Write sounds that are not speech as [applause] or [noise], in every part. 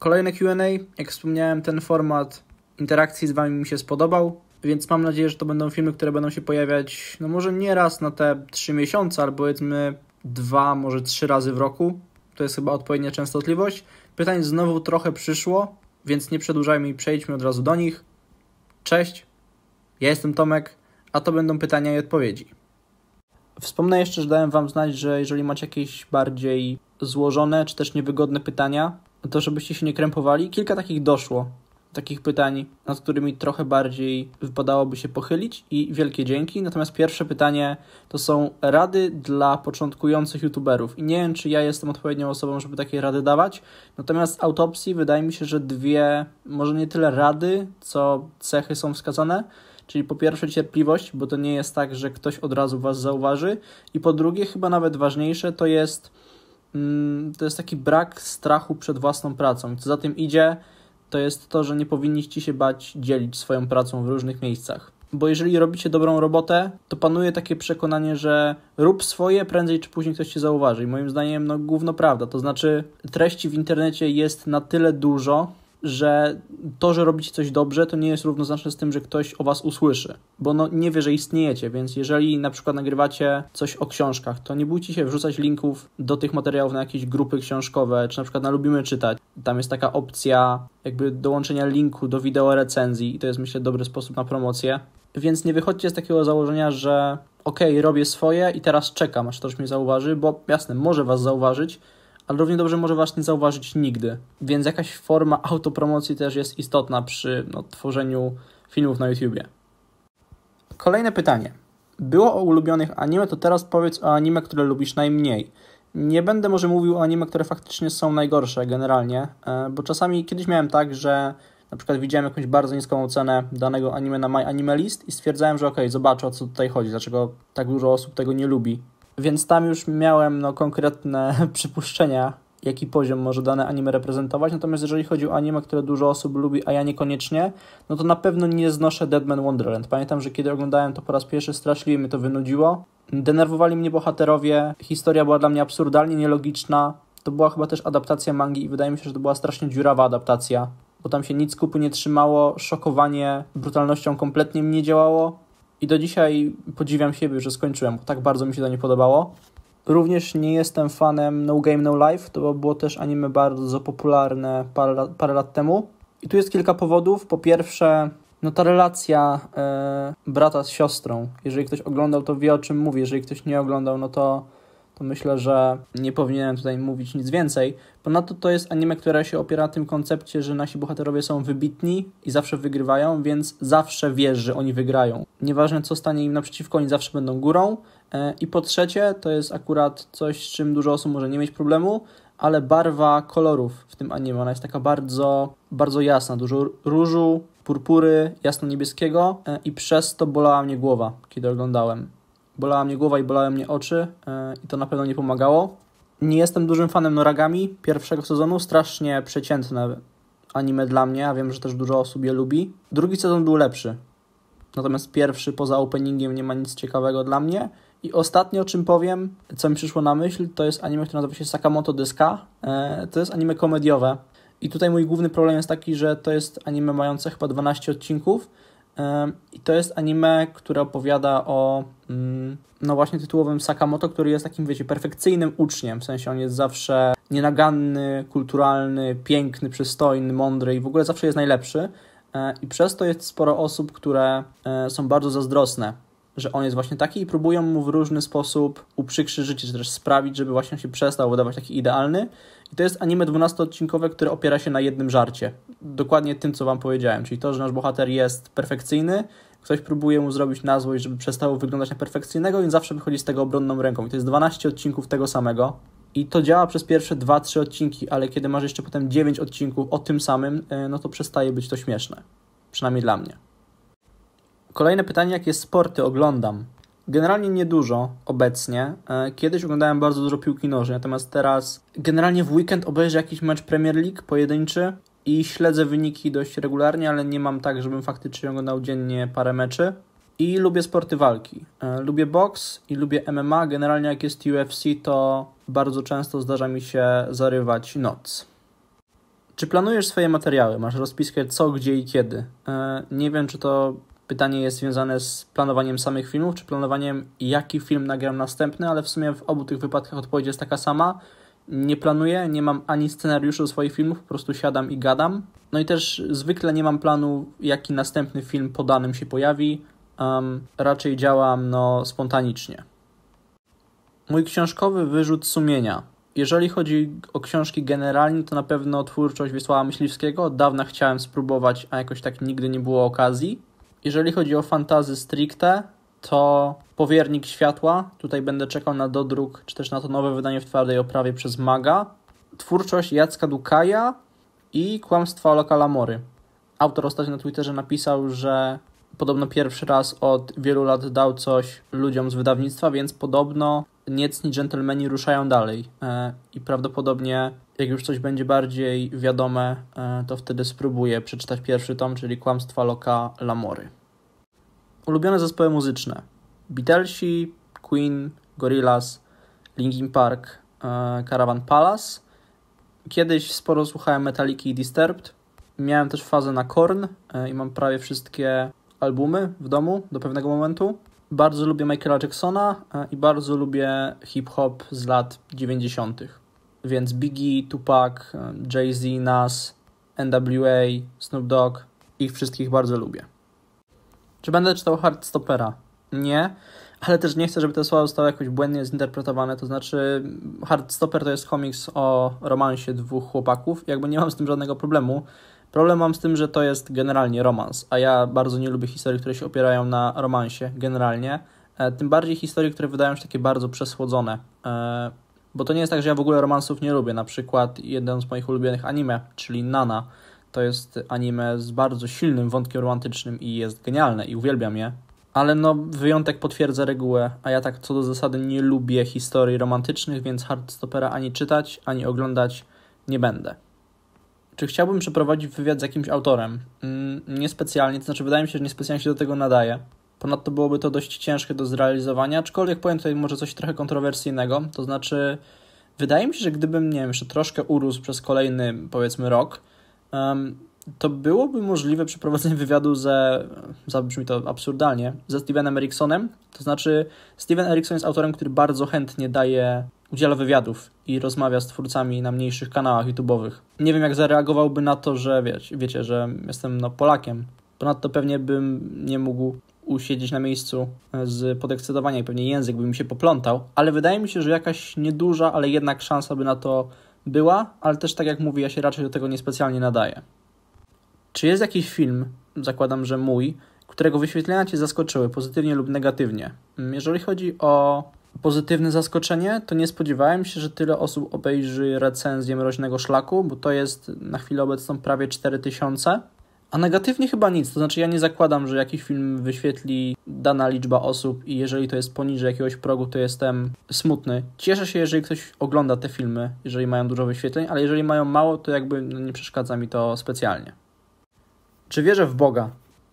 Kolejne QA. Jak wspomniałem, ten format interakcji z Wami mi się spodobał, więc mam nadzieję, że to będą filmy, które będą się pojawiać, no może nie raz na te 3 miesiące, albo powiedzmy dwa, może trzy razy w roku. To jest chyba odpowiednia częstotliwość. Pytań znowu trochę przyszło, więc nie przedłużajmy i przejdźmy od razu do nich. Cześć, ja jestem Tomek, a to będą pytania i odpowiedzi. Wspomnę jeszcze, że dałem Wam znać, że jeżeli macie jakieś bardziej złożone czy też niewygodne pytania, to żebyście się nie krępowali. Kilka takich doszło, takich pytań, nad którymi trochę bardziej wypadałoby się pochylić i wielkie dzięki. Natomiast pierwsze pytanie to są rady dla początkujących youtuberów. I nie wiem, czy ja jestem odpowiednią osobą, żeby takie rady dawać. Natomiast autopsji wydaje mi się, że dwie, może nie tyle rady, co cechy są wskazane. Czyli po pierwsze cierpliwość, bo to nie jest tak, że ktoś od razu was zauważy. I po drugie, chyba nawet ważniejsze, to jest Mm, to jest taki brak strachu przed własną pracą. Co za tym idzie, to jest to, że nie powinniście się bać dzielić swoją pracą w różnych miejscach. Bo jeżeli robicie dobrą robotę, to panuje takie przekonanie, że rób swoje, prędzej czy później ktoś cię zauważy. I moim zdaniem, no, gówno prawda. To znaczy, treści w internecie jest na tyle dużo, że to, że robicie coś dobrze, to nie jest równoznaczne z tym, że ktoś o was usłyszy, bo no nie wie, że istniejecie, więc jeżeli na przykład nagrywacie coś o książkach, to nie bójcie się wrzucać linków do tych materiałów na jakieś grupy książkowe, czy na przykład na Lubimy Czytać. Tam jest taka opcja jakby dołączenia linku do wideo recenzji i to jest myślę dobry sposób na promocję. Więc nie wychodźcie z takiego założenia, że okej, okay, robię swoje i teraz czekam, aż ktoś mnie zauważy, bo jasne, może was zauważyć, ale równie dobrze może was nie zauważyć nigdy. Więc jakaś forma autopromocji też jest istotna przy no, tworzeniu filmów na YouTubie. Kolejne pytanie. Było o ulubionych anime, to teraz powiedz o anime, które lubisz najmniej. Nie będę może mówił o anime, które faktycznie są najgorsze generalnie, e, bo czasami kiedyś miałem tak, że na przykład widziałem jakąś bardzo niską ocenę danego anime na My Anime List i stwierdzałem, że okej, okay, zobaczę o co tutaj chodzi, dlaczego tak dużo osób tego nie lubi więc tam już miałem no, konkretne [laughs] przypuszczenia, jaki poziom może dane anime reprezentować. Natomiast jeżeli chodzi o anime, które dużo osób lubi, a ja niekoniecznie, no to na pewno nie znoszę Deadman Wonderland. Pamiętam, że kiedy oglądałem to po raz pierwszy, straszliwie mnie to wynudziło. Denerwowali mnie bohaterowie, historia była dla mnie absurdalnie nielogiczna. To była chyba też adaptacja mangi i wydaje mi się, że to była strasznie dziurawa adaptacja, bo tam się nic kupu nie trzymało, szokowanie brutalnością kompletnie mnie działało. I do dzisiaj podziwiam siebie, że skończyłem, bo tak bardzo mi się to nie podobało. Również nie jestem fanem No Game No Life, to było też anime bardzo popularne parę lat, parę lat temu. I tu jest kilka powodów. Po pierwsze, no ta relacja e, brata z siostrą. Jeżeli ktoś oglądał, to wie o czym mówię. Jeżeli ktoś nie oglądał, no to to myślę, że nie powinienem tutaj mówić nic więcej. Ponadto to jest anime, które się opiera na tym koncepcie, że nasi bohaterowie są wybitni i zawsze wygrywają, więc zawsze wiesz, że oni wygrają. Nieważne co stanie im naprzeciwko, oni zawsze będą górą. E, I po trzecie, to jest akurat coś, z czym dużo osób może nie mieć problemu, ale barwa kolorów w tym anime, ona jest taka bardzo, bardzo jasna, dużo różu, purpury, jasno-niebieskiego e, i przez to bolała mnie głowa, kiedy oglądałem. Bolała mnie głowa i bolały mnie oczy e, i to na pewno nie pomagało. Nie jestem dużym fanem Noragami pierwszego sezonu, strasznie przeciętne anime dla mnie, a wiem, że też dużo osób je lubi. Drugi sezon był lepszy, natomiast pierwszy poza openingiem nie ma nic ciekawego dla mnie. I ostatnie, o czym powiem, co mi przyszło na myśl, to jest anime, które nazywa się Sakamoto Dyska. E, to jest anime komediowe. I tutaj mój główny problem jest taki, że to jest anime mające chyba 12 odcinków i to jest anime, które opowiada o mm, no właśnie tytułowym Sakamoto, który jest takim, wiecie, perfekcyjnym uczniem, w sensie on jest zawsze nienaganny, kulturalny, piękny, przystojny, mądry i w ogóle zawsze jest najlepszy. E, I przez to jest sporo osób, które e, są bardzo zazdrosne że on jest właśnie taki i próbują mu w różny sposób uprzykrzyć życie, czy też sprawić, żeby właśnie się przestał wydawać taki idealny. I to jest anime 12-odcinkowe, które opiera się na jednym żarcie. Dokładnie tym, co wam powiedziałem, czyli to, że nasz bohater jest perfekcyjny, ktoś próbuje mu zrobić na złość, żeby przestał wyglądać na perfekcyjnego więc zawsze wychodzi z tego obronną ręką. I to jest 12 odcinków tego samego. I to działa przez pierwsze 2-3 odcinki, ale kiedy masz jeszcze potem 9 odcinków o tym samym, e, no to przestaje być to śmieszne. Przynajmniej dla mnie. Kolejne pytanie, jakie sporty oglądam? Generalnie niedużo obecnie. E, kiedyś oglądałem bardzo dużo piłki nożnej, natomiast teraz generalnie w weekend obejrzę jakiś mecz Premier League pojedynczy i śledzę wyniki dość regularnie, ale nie mam tak, żebym faktycznie oglądał dziennie parę meczy. I lubię sporty walki. E, lubię boks i lubię MMA. Generalnie jak jest UFC, to bardzo często zdarza mi się zarywać noc. Czy planujesz swoje materiały? Masz rozpiskę co, gdzie i kiedy? E, nie wiem, czy to Pytanie jest związane z planowaniem samych filmów, czy planowaniem, jaki film nagram następny, ale w sumie w obu tych wypadkach odpowiedź jest taka sama. Nie planuję, nie mam ani scenariuszu swoich filmów, po prostu siadam i gadam. No i też zwykle nie mam planu, jaki następny film po danym się pojawi. Um, raczej działam no, spontanicznie. Mój książkowy wyrzut sumienia. Jeżeli chodzi o książki generalnie, to na pewno twórczość Wiesława Myśliwskiego od dawna chciałem spróbować, a jakoś tak nigdy nie było okazji. Jeżeli chodzi o fantazy stricte, to Powiernik Światła, tutaj będę czekał na dodruk, czy też na to nowe wydanie w twardej oprawie przez Maga, twórczość Jacka Dukaja i Kłamstwa Lokala Mory. Autor ostatnio na Twitterze napisał, że podobno pierwszy raz od wielu lat dał coś ludziom z wydawnictwa, więc podobno niecni dżentelmeni ruszają dalej e, i prawdopodobnie jak już coś będzie bardziej wiadome, e, to wtedy spróbuję przeczytać pierwszy tom, czyli Kłamstwa Loka Lamory. Ulubione zespoły muzyczne. Beatlesi, Queen, Gorillaz, Linkin Park, e, Caravan Palace. Kiedyś sporo słuchałem Metaliki i Disturbed. Miałem też fazę na Korn e, i mam prawie wszystkie albumy w domu do pewnego momentu. Bardzo lubię Michaela Jacksona i bardzo lubię hip-hop z lat 90. Więc Biggie, Tupac, um, Jay-Z, Nas, NWA, Snoop Dogg, ich wszystkich bardzo lubię. Czy będę czytał Hardstopera? Nie, ale też nie chcę, żeby te słowa zostały jakoś błędnie zinterpretowane. To znaczy, Hardstopper to jest komiks o romansie dwóch chłopaków. Jakby nie mam z tym żadnego problemu. Problem mam z tym, że to jest generalnie romans, a ja bardzo nie lubię historii, które się opierają na romansie generalnie. E, tym bardziej historii, które wydają się takie bardzo przesłodzone. E, bo to nie jest tak, że ja w ogóle romansów nie lubię. Na przykład jeden z moich ulubionych anime, czyli Nana, to jest anime z bardzo silnym wątkiem romantycznym i jest genialne i uwielbiam je. Ale no, wyjątek potwierdza regułę, a ja tak co do zasady nie lubię historii romantycznych, więc Hardstopera ani czytać, ani oglądać nie będę. Czy chciałbym przeprowadzić wywiad z jakimś autorem? Mm, niespecjalnie, to znaczy wydaje mi się, że niespecjalnie się do tego nadaje. Ponadto byłoby to dość ciężkie do zrealizowania, aczkolwiek powiem tutaj może coś trochę kontrowersyjnego, to znaczy wydaje mi się, że gdybym, nie wiem, jeszcze troszkę urósł przez kolejny, powiedzmy, rok, to byłoby możliwe przeprowadzenie wywiadu ze, zabrzmi to absurdalnie, ze Stevenem Eriksonem, to znaczy Steven Erikson jest autorem, który bardzo chętnie daje udziela wywiadów i rozmawia z twórcami na mniejszych kanałach YouTube'owych. Nie wiem, jak zareagowałby na to, że wiecie, wiecie że jestem no, Polakiem. Ponadto pewnie bym nie mógł usiedzieć na miejscu e, z podekscytowania i pewnie język by mi się poplątał, ale wydaje mi się, że jakaś nieduża, ale jednak szansa by na to była, ale też tak jak mówię, ja się raczej do tego niespecjalnie nadaję. Czy jest jakiś film, zakładam, że mój, którego wyświetlenia Cię zaskoczyły pozytywnie lub negatywnie? Mm, jeżeli chodzi o pozytywne zaskoczenie, to nie spodziewałem się, że tyle osób obejrzy recenzję Mroźnego Szlaku, bo to jest na chwilę obecną prawie 4000 a negatywnie chyba nic, to znaczy ja nie zakładam, że jakiś film wyświetli dana liczba osób i jeżeli to jest poniżej jakiegoś progu, to jestem smutny. Cieszę się, jeżeli ktoś ogląda te filmy, jeżeli mają dużo wyświetleń, ale jeżeli mają mało, to jakby no, nie przeszkadza mi to specjalnie. Czy wierzę w Boga?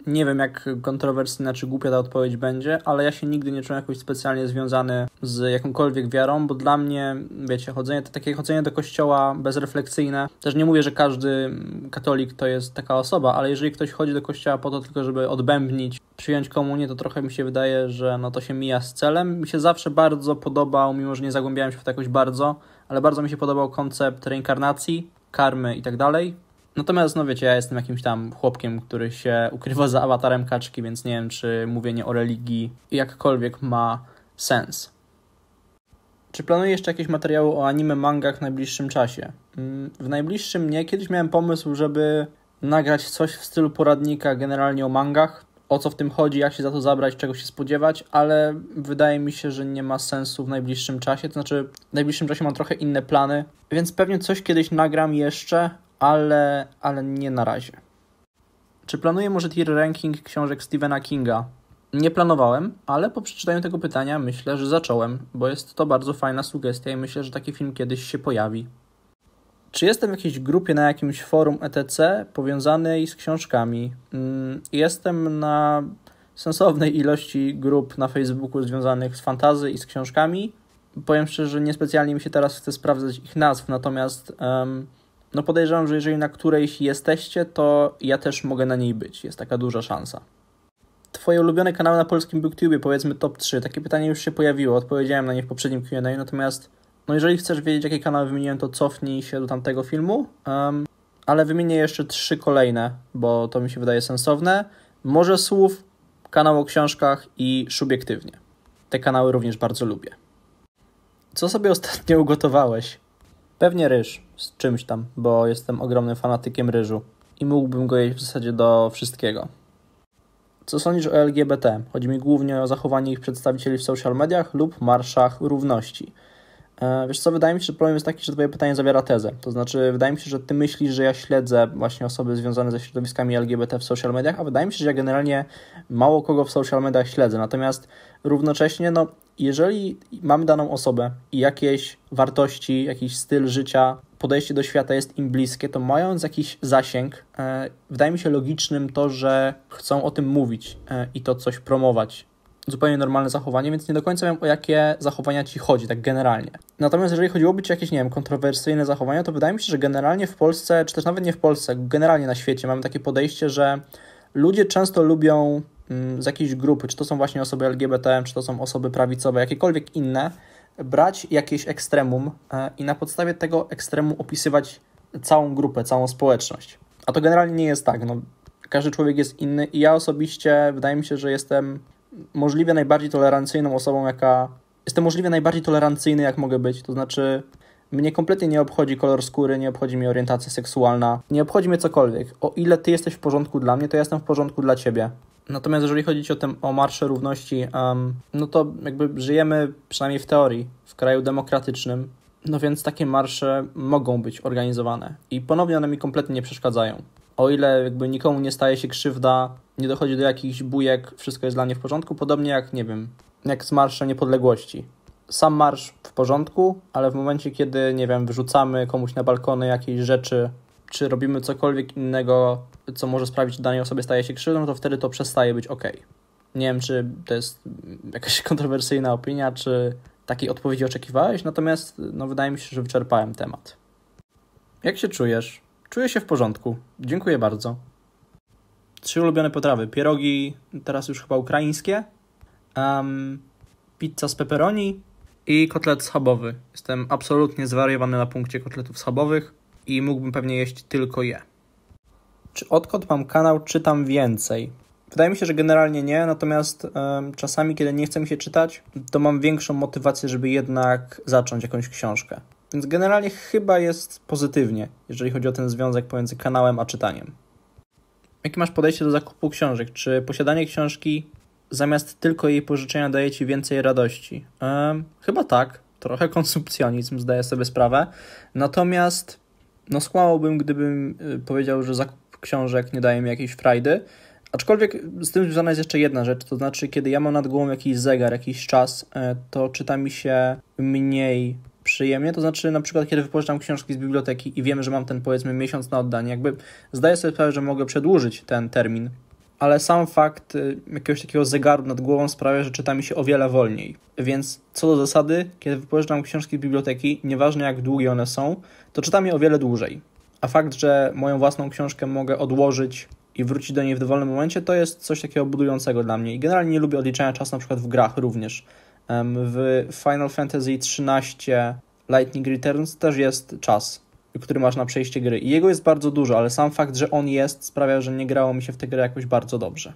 Nie wiem, jak kontrowersyjna czy głupia ta odpowiedź będzie, ale ja się nigdy nie czułem jakoś specjalnie związany z jakąkolwiek wiarą, bo dla mnie, wiecie, chodzenie, takie chodzenie do kościoła bezrefleksyjne, też nie mówię, że każdy katolik to jest taka osoba, ale jeżeli ktoś chodzi do kościoła po to tylko, żeby odbębnić, przyjąć komunię, to trochę mi się wydaje, że no to się mija z celem. Mi się zawsze bardzo podobał, mimo że nie zagłębiałem się w to jakoś bardzo, ale bardzo mi się podobał koncept reinkarnacji, karmy i tak dalej Natomiast, no wiecie, ja jestem jakimś tam chłopkiem, który się ukrywa za awatarem kaczki, więc nie wiem, czy mówienie o religii jakkolwiek ma sens. Czy planuję jeszcze jakieś materiały o anime mangach w najbliższym czasie? Mm, w najbliższym nie. Kiedyś miałem pomysł, żeby nagrać coś w stylu poradnika generalnie o mangach. O co w tym chodzi, jak się za to zabrać, czego się spodziewać, ale wydaje mi się, że nie ma sensu w najbliższym czasie. To znaczy, w najbliższym czasie mam trochę inne plany, więc pewnie coś kiedyś nagram jeszcze, ale, ale nie na razie. Czy planuję może tier ranking książek Stephena Kinga? Nie planowałem, ale po przeczytaniu tego pytania myślę, że zacząłem, bo jest to bardzo fajna sugestia i myślę, że taki film kiedyś się pojawi. Czy jestem w jakiejś grupie na jakimś forum etc. powiązanej z książkami? Mm, jestem na sensownej ilości grup na Facebooku związanych z fantazy i z książkami. Powiem szczerze, że niespecjalnie mi się teraz chce sprawdzać ich nazw, natomiast um, no podejrzewam, że jeżeli na którejś jesteście, to ja też mogę na niej być. Jest taka duża szansa. Twoje ulubione kanały na polskim BookTube, powiedzmy top 3. Takie pytanie już się pojawiło, odpowiedziałem na nie w poprzednim Q&A, natomiast no jeżeli chcesz wiedzieć, jakie kanały wymieniłem, to cofnij się do tamtego filmu, um, ale wymienię jeszcze trzy kolejne, bo to mi się wydaje sensowne. Może Słów, kanał o książkach i Subiektywnie. Te kanały również bardzo lubię. Co sobie ostatnio ugotowałeś? Pewnie ryż z czymś tam, bo jestem ogromnym fanatykiem ryżu i mógłbym go jeść w zasadzie do wszystkiego. Co sądzisz o LGBT? Chodzi mi głównie o zachowanie ich przedstawicieli w social mediach lub marszach równości. E, wiesz co, wydaje mi się, że problem jest taki, że twoje pytanie zawiera tezę. To znaczy, wydaje mi się, że ty myślisz, że ja śledzę właśnie osoby związane ze środowiskami LGBT w social mediach, a wydaje mi się, że ja generalnie mało kogo w social mediach śledzę. Natomiast równocześnie, no, jeżeli mamy daną osobę i jakieś wartości, jakiś styl życia, podejście do świata jest im bliskie, to mając jakiś zasięg, e, wydaje mi się logicznym to, że chcą o tym mówić e, i to coś promować. Zupełnie normalne zachowanie, więc nie do końca wiem, o jakie zachowania ci chodzi, tak generalnie. Natomiast jeżeli chodziłoby ci o jakieś, nie wiem, kontrowersyjne zachowania, to wydaje mi się, że generalnie w Polsce, czy też nawet nie w Polsce, generalnie na świecie mamy takie podejście, że ludzie często lubią z jakiejś grupy, czy to są właśnie osoby LGBT, czy to są osoby prawicowe, jakiekolwiek inne, brać jakieś ekstremum e, i na podstawie tego ekstremu opisywać całą grupę, całą społeczność. A to generalnie nie jest tak. No, każdy człowiek jest inny i ja osobiście wydaje mi się, że jestem możliwie najbardziej tolerancyjną osobą, jaka. Jestem możliwie najbardziej tolerancyjny, jak mogę być. To znaczy, mnie kompletnie nie obchodzi kolor skóry, nie obchodzi mi orientacja seksualna, nie obchodzi mnie cokolwiek. O ile ty jesteś w porządku dla mnie, to ja jestem w porządku dla ciebie. Natomiast jeżeli chodzi o, ten, o Marsze Równości, um, no to jakby żyjemy, przynajmniej w teorii, w kraju demokratycznym, no więc takie marsze mogą być organizowane i ponownie one mi kompletnie nie przeszkadzają. O ile jakby nikomu nie staje się krzywda, nie dochodzi do jakichś bujek, wszystko jest dla mnie w porządku, podobnie jak, nie wiem, jak z Marszem Niepodległości. Sam marsz w porządku, ale w momencie, kiedy, nie wiem, wyrzucamy komuś na balkony jakieś rzeczy, czy robimy cokolwiek innego, co może sprawić, że danej osobie staje się krzywdą, to wtedy to przestaje być ok. Nie wiem, czy to jest mm, jakaś [laughs] kontrowersyjna opinia, czy takiej odpowiedzi oczekiwałeś, natomiast no, wydaje mi się, że wyczerpałem temat. Jak się czujesz? Czuję się w porządku. Dziękuję bardzo. Trzy ulubione potrawy. Pierogi, teraz już chyba ukraińskie, um, pizza z pepperoni i kotlet schabowy. Jestem absolutnie zwariowany na punkcie kotletów schabowych i mógłbym pewnie jeść tylko je czy odkąd mam kanał, czytam więcej? Wydaje mi się, że generalnie nie, natomiast czasami, kiedy nie chce mi się czytać, to mam większą motywację, żeby jednak zacząć jakąś książkę. Więc generalnie chyba jest pozytywnie, jeżeli chodzi o ten związek pomiędzy kanałem a czytaniem. Jakie masz podejście do zakupu książek? Czy posiadanie książki zamiast tylko jej pożyczenia daje ci więcej radości? chyba tak. Trochę [laughs] konsumpcjonizm, zdaję sobie sprawę. Natomiast no skłamałbym, gdybym y, powiedział, że zakup książek nie daje mi jakiejś frajdy. Aczkolwiek z tym związana jest jeszcze jedna rzecz, to znaczy, kiedy ja mam nad głową jakiś zegar, jakiś czas, e, to czyta mi się mniej przyjemnie, to znaczy na przykład kiedy wypożyczam książki z biblioteki i wiem, że mam ten powiedzmy miesiąc na oddanie, jakby zdaję sobie sprawę, że mogę przedłużyć ten termin, ale sam fakt e, jakiegoś takiego zegaru nad głową sprawia, że czyta mi się o wiele wolniej. Więc co do zasady, kiedy wypożyczam książki z biblioteki, nieważne jak długie one są, to czytam je o wiele dłużej a fakt, że moją własną książkę mogę odłożyć i wrócić do niej w dowolnym momencie, to jest coś takiego budującego dla mnie. I generalnie nie lubię odliczania czasu na przykład w grach również. W Final Fantasy XIII Lightning Returns też jest czas, który masz na przejście gry. I jego jest bardzo dużo, ale sam fakt, że on jest, sprawia, że nie grało mi się w tę grę jakoś bardzo dobrze.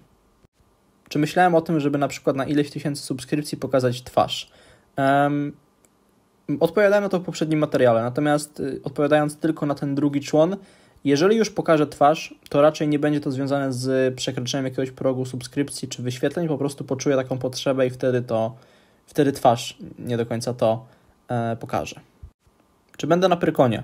Czy myślałem o tym, żeby na przykład na ileś tysięcy subskrypcji pokazać twarz? Um, Odpowiadałem na to w poprzednim materiale, natomiast y, odpowiadając tylko na ten drugi człon, jeżeli już pokażę twarz, to raczej nie będzie to związane z przekroczeniem jakiegoś progu subskrypcji czy wyświetleń, po prostu poczuję taką potrzebę i wtedy to, wtedy twarz nie do końca to e, pokaże. Czy będę na Pyrkonie?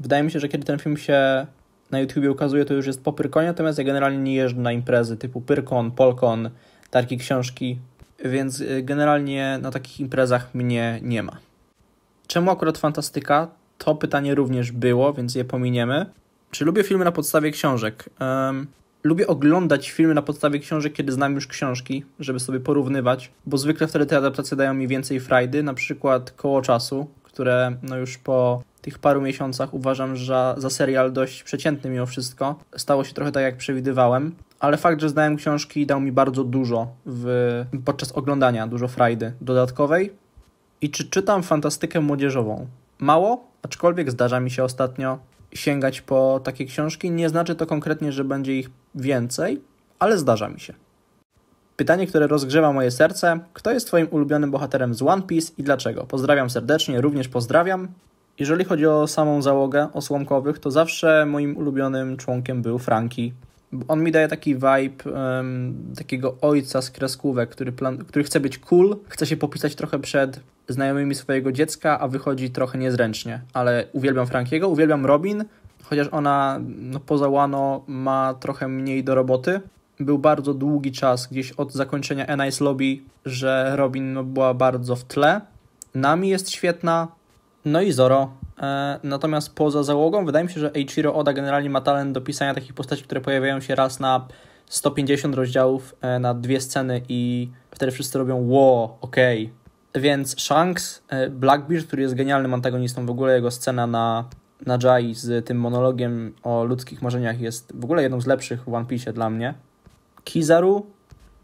Wydaje mi się, że kiedy ten film się na YouTubie ukazuje, to już jest po Pyrkonie, natomiast ja generalnie nie jeżdżę na imprezy typu Pyrkon, Polkon, targi książki, więc y, generalnie na takich imprezach mnie nie ma. Czemu akurat fantastyka? To pytanie również było, więc je pominiemy. Czy lubię filmy na podstawie książek? Um, lubię oglądać filmy na podstawie książek, kiedy znam już książki, żeby sobie porównywać, bo zwykle wtedy te adaptacje dają mi więcej frajdy, na przykład Koło Czasu, które no już po tych paru miesiącach uważam że za serial dość przeciętny mimo wszystko. Stało się trochę tak, jak przewidywałem, ale fakt, że znałem książki dał mi bardzo dużo w, podczas oglądania, dużo frajdy dodatkowej. I czy czytam fantastykę młodzieżową? Mało, aczkolwiek zdarza mi się ostatnio sięgać po takie książki. Nie znaczy to konkretnie, że będzie ich więcej, ale zdarza mi się. Pytanie, które rozgrzewa moje serce: kto jest Twoim ulubionym bohaterem z One Piece i dlaczego? Pozdrawiam serdecznie, również pozdrawiam. Jeżeli chodzi o samą załogę osłomkowych, to zawsze moim ulubionym członkiem był Franki. On mi daje taki vibe um, takiego ojca z kreskówek, który, plan, który chce być cool, chce się popisać trochę przed znajomymi swojego dziecka, a wychodzi trochę niezręcznie. Ale uwielbiam Frankiego, uwielbiam Robin, chociaż ona no, poza Łano ma trochę mniej do roboty. Był bardzo długi czas, gdzieś od zakończenia Nice Lobby, że Robin no, była bardzo w tle. Nami jest świetna, no i Zoro. E, natomiast poza załogą wydaje mi się, że Eiichiro Oda generalnie ma talent do pisania takich postaci, które pojawiają się raz na 150 rozdziałów e, na dwie sceny i wtedy wszyscy robią wow, okej. Okay. Więc Shanks, e, Blackbeard, który jest genialnym antagonistą, w ogóle jego scena na, na Jai z tym monologiem o ludzkich marzeniach jest w ogóle jedną z lepszych w One Piece dla mnie. Kizaru,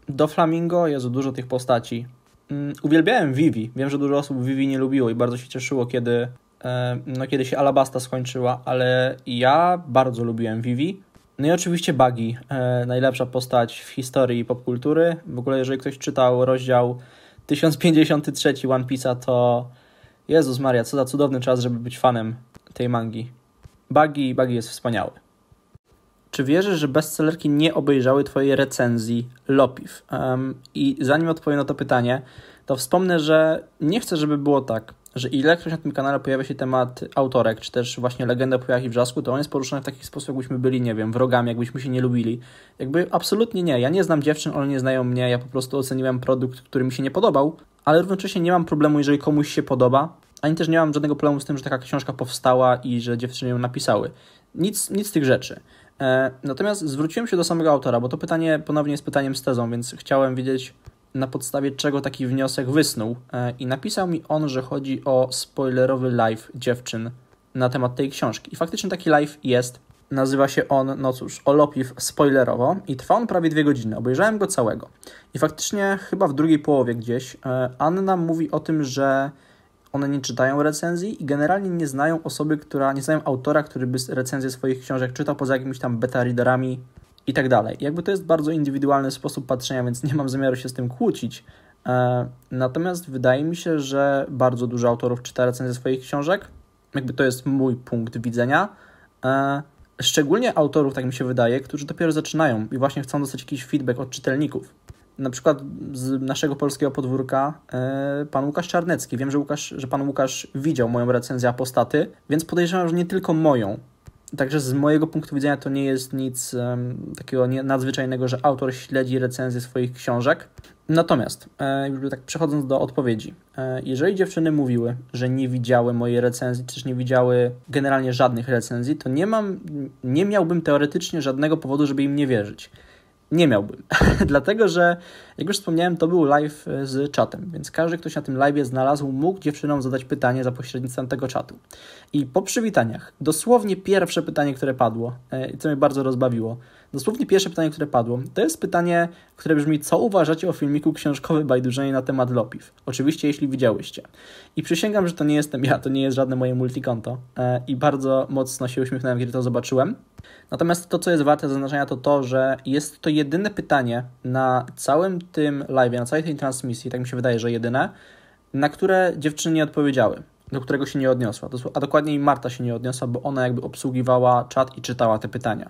do Flamingo, jest dużo tych postaci. Mm, uwielbiałem Vivi. Wiem, że dużo osób Vivi nie lubiło i bardzo się cieszyło, kiedy E, no kiedy się Alabasta skończyła, ale ja bardzo lubiłem Vivi. No i oczywiście Buggy, e, najlepsza postać w historii popkultury. W ogóle jeżeli ktoś czytał rozdział 1053 One Piece'a, to Jezus Maria, co za cudowny czas, żeby być fanem tej mangi. Buggy, Buggy jest wspaniały. Czy wierzysz, że bestsellerki nie obejrzały Twojej recenzji Lopif? Um, I zanim odpowiem na to pytanie, to wspomnę, że nie chcę, żeby było tak że ilekroć na tym kanale pojawia się temat autorek, czy też właśnie legenda o i wrzasku, to on jest poruszany w taki sposób, jakbyśmy byli, nie wiem, wrogami, jakbyśmy się nie lubili. Jakby absolutnie nie. Ja nie znam dziewczyn, one nie znają mnie, ja po prostu oceniłem produkt, który mi się nie podobał, ale równocześnie nie mam problemu, jeżeli komuś się podoba, ani też nie mam żadnego problemu z tym, że taka książka powstała i że dziewczyny ją napisały. Nic, nic z tych rzeczy. E, natomiast zwróciłem się do samego autora, bo to pytanie ponownie jest pytaniem z tezą, więc chciałem wiedzieć, na podstawie czego taki wniosek wysnuł e, i napisał mi on, że chodzi o spoilerowy live dziewczyn na temat tej książki. I faktycznie taki live jest. Nazywa się on, no cóż, Olopiw spoilerowo i trwa on prawie dwie godziny. Obejrzałem go całego. I faktycznie chyba w drugiej połowie gdzieś e, Anna mówi o tym, że one nie czytają recenzji i generalnie nie znają osoby, która, nie znają autora, który by recenzję swoich książek czytał poza jakimiś tam beta readerami i tak dalej. Jakby to jest bardzo indywidualny sposób patrzenia, więc nie mam zamiaru się z tym kłócić. E, natomiast wydaje mi się, że bardzo dużo autorów czyta recenzje swoich książek. Jakby to jest mój punkt widzenia. E, szczególnie autorów, tak mi się wydaje, którzy dopiero zaczynają i właśnie chcą dostać jakiś feedback od czytelników. Na przykład z naszego polskiego podwórka e, pan Łukasz Czarnecki. Wiem, że, Łukasz, że pan Łukasz widział moją recenzję apostaty, więc podejrzewam, że nie tylko moją, Także z mojego punktu widzenia to nie jest nic um, takiego nie, nadzwyczajnego, że autor śledzi recenzje swoich książek. Natomiast, e, już tak przechodząc do odpowiedzi, e, jeżeli dziewczyny mówiły, że nie widziały mojej recenzji, czy też nie widziały generalnie żadnych recenzji, to nie mam, nie miałbym teoretycznie żadnego powodu, żeby im nie wierzyć nie miałbym. [laughs] Dlatego, że jak już wspomniałem, to był live e, z czatem, więc każdy, kto się na tym live znalazł, mógł dziewczynom zadać pytanie za pośrednictwem tego czatu. I po przywitaniach, dosłownie pierwsze pytanie, które padło, e, i co mnie bardzo rozbawiło, Dosłownie pierwsze pytanie, które padło, to jest pytanie, które brzmi, co uważacie o filmiku książkowy Bajdurzenie na temat Lopiw? Oczywiście, jeśli widziałyście. I przysięgam, że to nie jestem ja, to nie jest żadne moje multikonto e, i bardzo mocno się uśmiechnąłem, kiedy to zobaczyłem. Natomiast to, co jest warte zaznaczenia, to to, że jest to jedyne pytanie na całym tym live, na całej tej transmisji, tak mi się wydaje, że jedyne, na które dziewczyny nie odpowiedziały do którego się nie odniosła, a dokładniej Marta się nie odniosła, bo ona jakby obsługiwała czat i czytała te pytania.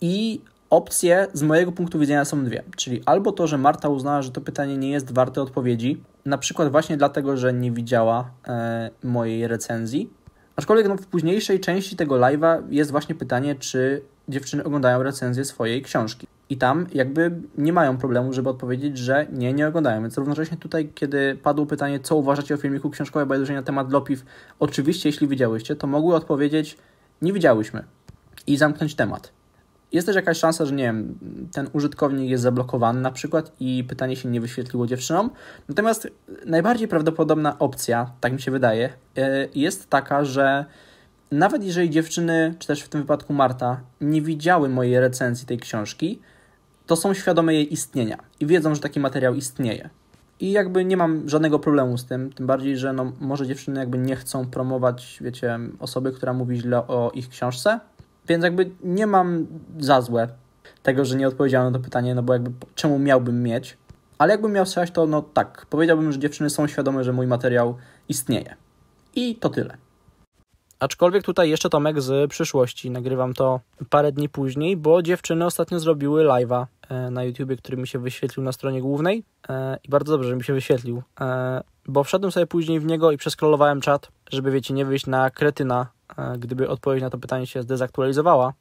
I Opcje z mojego punktu widzenia są dwie, czyli albo to, że Marta uznała, że to pytanie nie jest warte odpowiedzi, na przykład właśnie dlatego, że nie widziała e, mojej recenzji. Aczkolwiek no, w późniejszej części tego live'a jest właśnie pytanie, czy dziewczyny oglądają recenzję swojej książki. I tam jakby nie mają problemu, żeby odpowiedzieć, że nie, nie oglądają. Więc równocześnie tutaj, kiedy padło pytanie, co uważacie o filmiku książkowym, bajdurzenia na temat Lopiw, oczywiście jeśli widziałyście, to mogły odpowiedzieć, nie widziałyśmy i zamknąć temat. Jest też jakaś szansa, że nie wiem, ten użytkownik jest zablokowany na przykład i pytanie się nie wyświetliło dziewczynom. Natomiast najbardziej prawdopodobna opcja, tak mi się wydaje, e, jest taka, że nawet jeżeli dziewczyny, czy też w tym wypadku Marta, nie widziały mojej recenzji tej książki, to są świadome jej istnienia i wiedzą, że taki materiał istnieje. I jakby nie mam żadnego problemu z tym, tym bardziej, że no, może dziewczyny jakby nie chcą promować, wiecie, osoby, która mówi źle o ich książce, więc jakby nie mam za złe tego, że nie odpowiedziałem na to pytanie, no bo jakby czemu miałbym mieć? Ale jakbym miał strzelać, to no tak, powiedziałbym, że dziewczyny są świadome, że mój materiał istnieje. I to tyle. Aczkolwiek tutaj jeszcze Tomek z przyszłości, nagrywam to parę dni później, bo dziewczyny ostatnio zrobiły live'a E, na YouTubie, który mi się wyświetlił na stronie głównej e, i bardzo dobrze, że mi się wyświetlił, e, bo wszedłem sobie później w niego i przeskrolowałem czat, żeby wiecie, nie wyjść na kretyna, gdyby odpowiedź na to pytanie się zdezaktualizowała.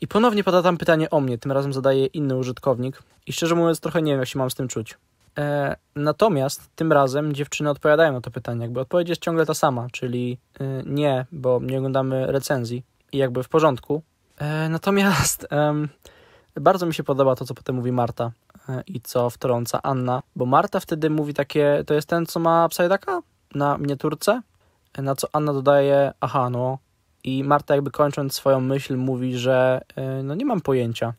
I ponownie pada tam pytanie o mnie, tym razem zadaje inny użytkownik i szczerze mówiąc trochę nie wiem, jak się mam z tym czuć. Natomiast tym razem dziewczyny odpowiadają na to pytanie, jakby odpowiedź jest ciągle ta sama, czyli nie, bo nie oglądamy recenzji i jakby w porządku. Natomiast bardzo mi się podoba to, co potem mówi Marta e, i co wtrąca Anna, bo Marta wtedy mówi takie, to jest ten, co ma Psyducka na miniaturce, e, na co Anna dodaje, aha, no. I Marta jakby kończąc swoją myśl mówi, że e, no nie mam pojęcia.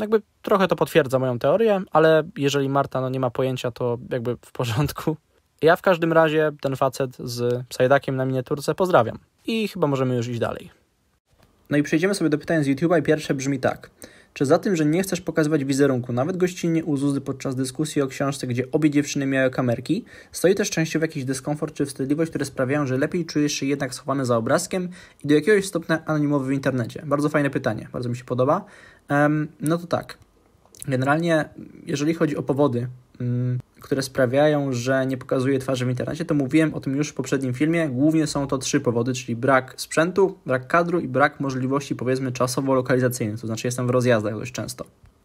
Jakby trochę to potwierdza moją teorię, ale jeżeli Marta no, nie ma pojęcia, to jakby w porządku. Ja w każdym razie ten facet z Psyduckiem na miniaturce pozdrawiam. I chyba możemy już iść dalej. No i przejdziemy sobie do pytań z YouTube'a i pierwsze brzmi tak czy za tym, że nie chcesz pokazywać wizerunku, nawet gościnnie u Zuzy podczas dyskusji o książce, gdzie obie dziewczyny miały kamerki, stoi też częściowo jakiś dyskomfort czy wstydliwość, które sprawiają, że lepiej czujesz się jednak schowany za obrazkiem i do jakiegoś stopnia anonimowy w internecie? Bardzo fajne pytanie, bardzo mi się podoba. Um, no to tak. Generalnie, jeżeli chodzi o powody, Mm, które sprawiają, że nie pokazuje twarzy w internecie, to mówiłem o tym już w poprzednim filmie. Głównie są to trzy powody, czyli brak sprzętu, brak kadru i brak możliwości powiedzmy czasowo-lokalizacyjnych, to znaczy jestem w rozjazdach dość często.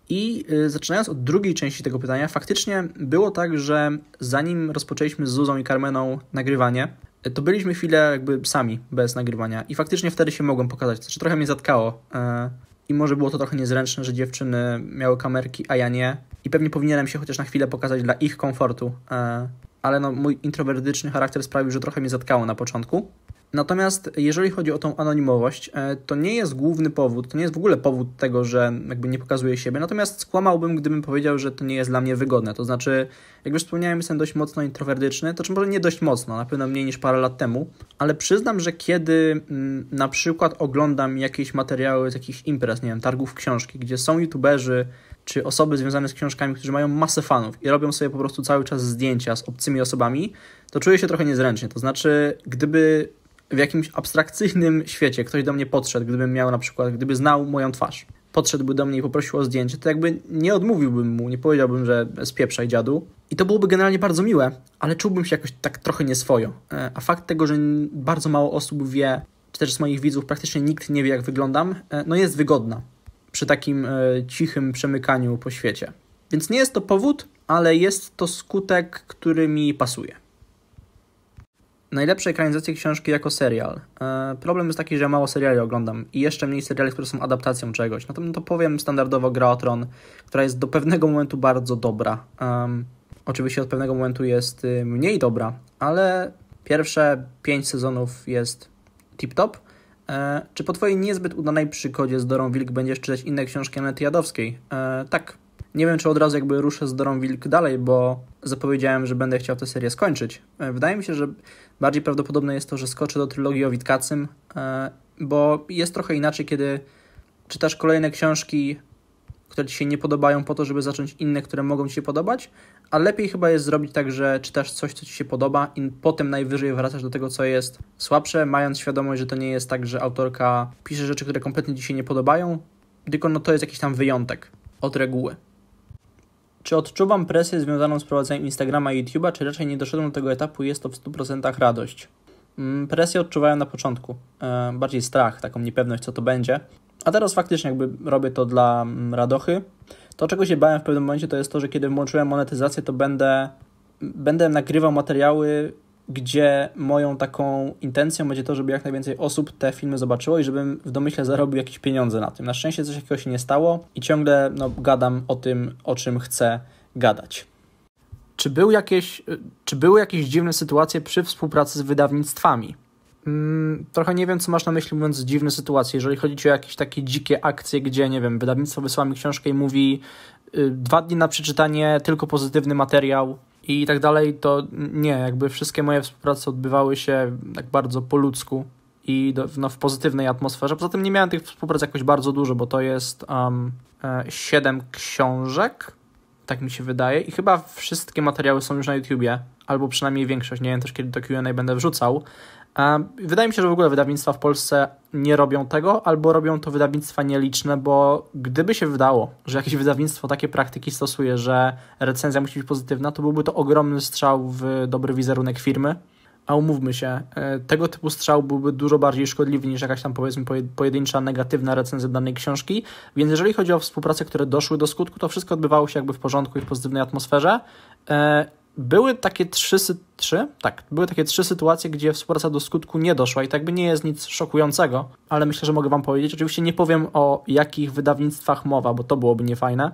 I y, zaczynając od drugiej części tego pytania, faktycznie było tak, że zanim rozpoczęliśmy z Zuzą i Carmeną nagrywanie, y, to byliśmy chwilę jakby sami, bez nagrywania i faktycznie wtedy się mogłem pokazać, to znaczy trochę mnie zatkało y, i może było to trochę niezręczne, że dziewczyny miały kamerki, a ja nie. I pewnie powinienem się chociaż na chwilę pokazać dla ich komfortu, e, ale no, mój introwertyczny charakter sprawił, że trochę mnie zatkało na początku. Natomiast jeżeli chodzi o tą anonimowość, e, to nie jest główny powód, to nie jest w ogóle powód tego, że jakby nie pokazuję siebie. Natomiast skłamałbym, gdybym powiedział, że to nie jest dla mnie wygodne. To znaczy, jak już wspomniałem, jestem dość mocno introwertyczny, to czy znaczy może nie dość mocno, na pewno mniej niż parę lat temu, ale przyznam, że kiedy mm, na przykład oglądam jakieś materiały z jakichś imprez, nie wiem, targów książki, gdzie są youtuberzy czy osoby związane z książkami, którzy mają masę fanów i robią sobie po prostu cały czas zdjęcia z obcymi osobami, to czuję się trochę niezręcznie. To znaczy, gdyby w jakimś abstrakcyjnym świecie ktoś do mnie podszedł, gdybym miał na przykład, gdyby znał moją twarz, podszedłby do mnie i poprosił o zdjęcie, to jakby nie odmówiłbym mu, nie powiedziałbym, że i dziadu. I to byłoby generalnie bardzo miłe, ale czułbym się jakoś tak trochę nieswojo. E, a fakt tego, że bardzo mało osób wie, czy też z moich widzów praktycznie nikt nie wie, jak wyglądam, e, no jest wygodna przy takim e, cichym przemykaniu po świecie. Więc nie jest to powód, ale jest to skutek, który mi pasuje. Najlepsze ekranizacje książki jako serial. E, problem jest taki, że mało seriali oglądam i jeszcze mniej seriali, które są adaptacją czegoś. No to, no powiem standardowo Gra Tron, która jest do pewnego momentu bardzo dobra. Um, oczywiście od pewnego momentu jest y, mniej dobra, ale pierwsze pięć sezonów jest tip-top. E, czy po twojej niezbyt udanej przygodzie z Dorą Wilk będziesz czytać inne książki Anety Jadowskiej? E, tak, nie wiem, czy od razu jakby ruszę z Dorą Wilk dalej, bo zapowiedziałem, że będę chciał tę serię skończyć. E, wydaje mi się, że bardziej prawdopodobne jest to, że skoczę do trylogii o Witkacym, e, bo jest trochę inaczej, kiedy czytasz kolejne książki, które ci się nie podobają, po to, żeby zacząć inne, które mogą ci się podobać, a lepiej chyba jest zrobić tak, że czytasz coś, co ci się podoba i potem najwyżej wracasz do tego, co jest słabsze, mając świadomość, że to nie jest tak, że autorka pisze rzeczy, które kompletnie ci się nie podobają, tylko no to jest jakiś tam wyjątek od reguły. Czy odczuwam presję związaną z prowadzeniem Instagrama i YouTube'a, czy raczej nie doszedłem do tego etapu jest to w 100% radość? Mm, presję odczuwałem na początku, e, bardziej strach, taką niepewność, co to będzie. A teraz faktycznie jakby robię to dla mm, radochy. To, czego się bałem w pewnym momencie, to jest to, że kiedy włączyłem monetyzację, to będę, będę nagrywał materiały gdzie moją taką intencją będzie to, żeby jak najwięcej osób te filmy zobaczyło i żebym w domyśle zarobił jakieś pieniądze na tym. Na szczęście coś takiego się nie stało i ciągle no, gadam o tym, o czym chcę gadać. Czy, był jakieś, czy były jakieś dziwne sytuacje przy współpracy z wydawnictwami? Mm, trochę nie wiem, co masz na myśli, mówiąc dziwne sytuacje. Jeżeli chodzi o jakieś takie dzikie akcje, gdzie, nie wiem, wydawnictwo wysyła mi książkę i mówi y, dwa dni na przeczytanie, tylko pozytywny materiał, i tak dalej, to nie, jakby wszystkie moje współprace odbywały się tak bardzo po ludzku i do, no, w pozytywnej atmosferze. Poza tym nie miałem tych współprac jakoś bardzo dużo, bo to jest um, 7 e, książek, tak mi się wydaje, i chyba wszystkie materiały są już na YouTubie, albo przynajmniej większość. Nie wiem też, kiedy do QA będę wrzucał, Wydaje mi się, że w ogóle wydawnictwa w Polsce nie robią tego, albo robią to wydawnictwa nieliczne, bo gdyby się wydało, że jakieś wydawnictwo takie praktyki stosuje, że recenzja musi być pozytywna, to byłby to ogromny strzał w dobry wizerunek firmy. A umówmy się, e, tego typu strzał byłby dużo bardziej szkodliwy niż jakaś tam powiedzmy pojedyncza negatywna recenzja danej książki. Więc jeżeli chodzi o współprace, które doszły do skutku, to wszystko odbywało się jakby w porządku i w pozytywnej atmosferze e, były takie trzy, trzy, tak, były takie trzy sytuacje, gdzie współpraca do skutku nie doszła i tak by nie jest nic szokującego, ale myślę, że mogę Wam powiedzieć. Oczywiście nie powiem o jakich wydawnictwach mowa, bo to byłoby niefajne.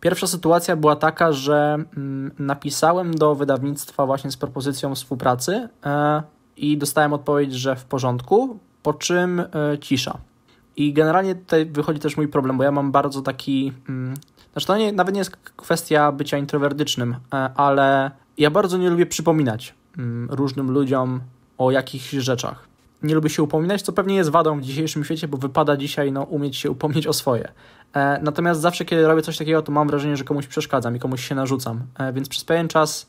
Pierwsza sytuacja była taka, że mm, napisałem do wydawnictwa właśnie z propozycją współpracy e, i dostałem odpowiedź, że w porządku, po czym e, cisza. I generalnie tutaj wychodzi też mój problem, bo ja mam bardzo taki mm, znaczy to nie, nawet nie jest kwestia bycia introwertycznym, e, ale ja bardzo nie lubię przypominać mm, różnym ludziom o jakichś rzeczach. Nie lubię się upominać, co pewnie jest wadą w dzisiejszym świecie, bo wypada dzisiaj no, umieć się upomnieć o swoje. E, natomiast zawsze, kiedy robię coś takiego, to mam wrażenie, że komuś przeszkadzam i komuś się narzucam. E, więc przez pewien czas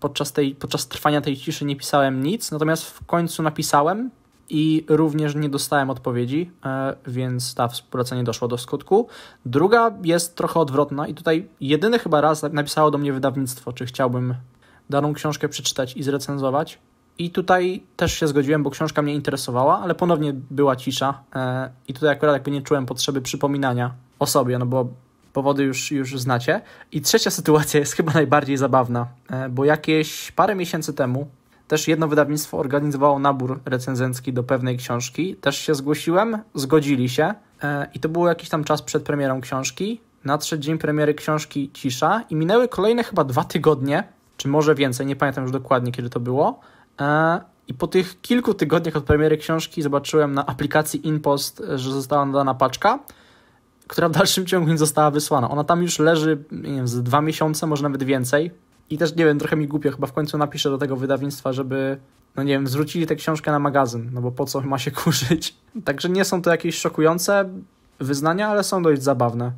podczas, tej, podczas trwania tej ciszy nie pisałem nic, natomiast w końcu napisałem i również nie dostałem odpowiedzi, e, więc ta współpraca nie doszła do skutku. Druga jest trochę odwrotna i tutaj jedyny chyba raz napisało do mnie wydawnictwo, czy chciałbym daną książkę przeczytać i zrecenzować. I tutaj też się zgodziłem, bo książka mnie interesowała, ale ponownie była cisza e, i tutaj akurat jakby nie czułem potrzeby przypominania o sobie, no bo powody już, już znacie. I trzecia sytuacja jest chyba najbardziej zabawna, e, bo jakieś parę miesięcy temu też jedno wydawnictwo organizowało nabór recenzencki do pewnej książki. Też się zgłosiłem, zgodzili się e, i to było jakiś tam czas przed premierą książki. Nadszedł dzień premiery książki Cisza i minęły kolejne chyba dwa tygodnie, czy może więcej, nie pamiętam już dokładnie kiedy to było. E, I po tych kilku tygodniach od premiery książki zobaczyłem na aplikacji InPost, e, że została nadana paczka, która w dalszym ciągu nie została wysłana. Ona tam już leży nie wiem, z dwa miesiące, może nawet więcej. I też, nie wiem, trochę mi głupio, chyba w końcu napiszę do tego wydawnictwa, żeby, no nie wiem, zwrócili tę książkę na magazyn, no bo po co ma się [laughs] kurzyć. Także nie są to jakieś szokujące wyznania, ale są dość zabawne.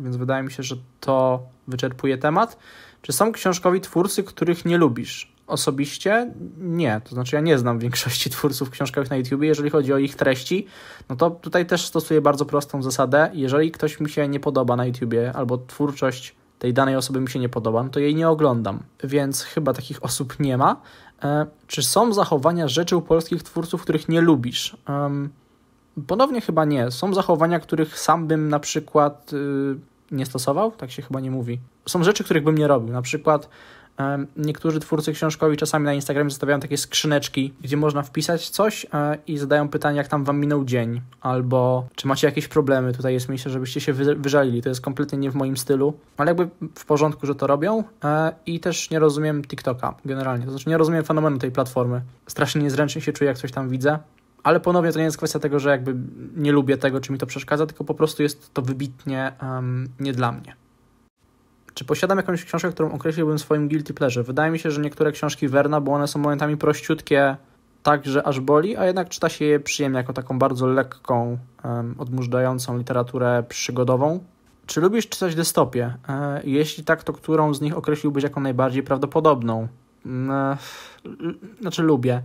Więc wydaje mi się, że to wyczerpuje temat. Czy są książkowi twórcy, których nie lubisz? Osobiście nie, to znaczy ja nie znam większości [laughs] twórców książkowych na YouTube. Jeżeli chodzi o ich treści, no to tutaj też stosuję bardzo prostą zasadę. Jeżeli ktoś mi się nie podoba na YouTube albo twórczość tej danej osoby mi się nie podoba, to jej nie oglądam, więc chyba takich osób nie ma. E, czy są zachowania rzeczy u polskich twórców, których nie lubisz? Ponownie chyba nie. Są zachowania, których sam bym na przykład y, nie stosował, tak się chyba nie mówi. Są rzeczy, których bym nie robił. Na przykład Niektórzy twórcy książkowi czasami na Instagramie zostawiają takie skrzyneczki, gdzie można wpisać coś e, i zadają pytanie, jak tam wam minął dzień, albo czy macie jakieś problemy. Tutaj jest miejsce, żebyście się wyżalili. To jest kompletnie nie w moim stylu, ale jakby w porządku, że to robią. E, I też nie rozumiem TikToka generalnie. To znaczy, nie rozumiem fenomenu tej platformy. Strasznie niezręcznie się czuję, jak coś tam widzę. Ale ponownie to nie jest kwestia tego, że jakby nie lubię tego, czy mi to przeszkadza, tylko po prostu jest to wybitnie um, nie dla mnie. Czy posiadam jakąś książkę, którą określiłbym swoim guilty pleasure? Wydaje mi się, że niektóre książki Werna, bo one są momentami prościutkie, tak, że aż boli, a jednak czyta się je przyjemnie, jako taką bardzo lekką, um, odmurzającą literaturę przygodową. Czy lubisz czytać dystopię? E, jeśli tak, to którą z nich określiłbyś jako najbardziej prawdopodobną? Mm, e, znaczy lubię.